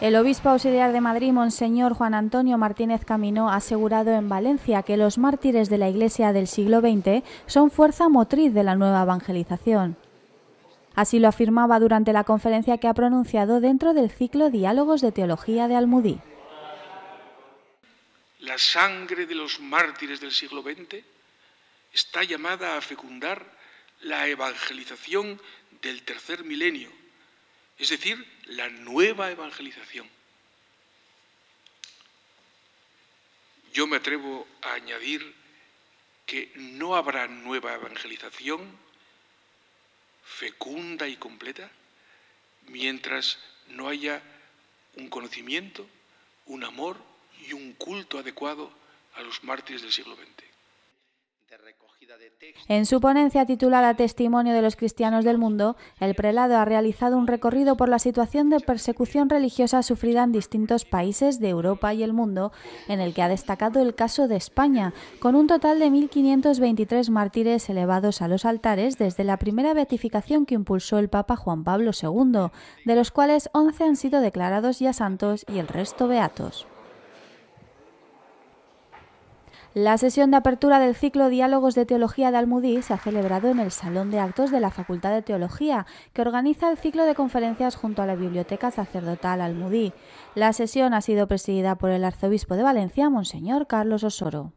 El obispo auxiliar de Madrid, Monseñor Juan Antonio Martínez Camino, ha asegurado en Valencia que los mártires de la Iglesia del siglo XX son fuerza motriz de la nueva evangelización. Así lo afirmaba durante la conferencia que ha pronunciado dentro del ciclo Diálogos de Teología de Almudí. La sangre de los mártires del siglo XX está llamada a fecundar la evangelización del tercer milenio es decir, la nueva evangelización. Yo me atrevo a añadir que no habrá nueva evangelización fecunda y completa mientras no haya un conocimiento, un amor y un culto adecuado a los mártires del siglo XX. En su ponencia titulada Testimonio de los cristianos del mundo, el prelado ha realizado un recorrido por la situación de persecución religiosa sufrida en distintos países de Europa y el mundo, en el que ha destacado el caso de España, con un total de 1.523 mártires elevados a los altares desde la primera beatificación que impulsó el Papa Juan Pablo II, de los cuales 11 han sido declarados ya santos y el resto beatos. La sesión de apertura del ciclo Diálogos de Teología de Almudí se ha celebrado en el Salón de Actos de la Facultad de Teología, que organiza el ciclo de conferencias junto a la Biblioteca Sacerdotal Almudí. La sesión ha sido presidida por el arzobispo de Valencia, Monseñor Carlos Osoro.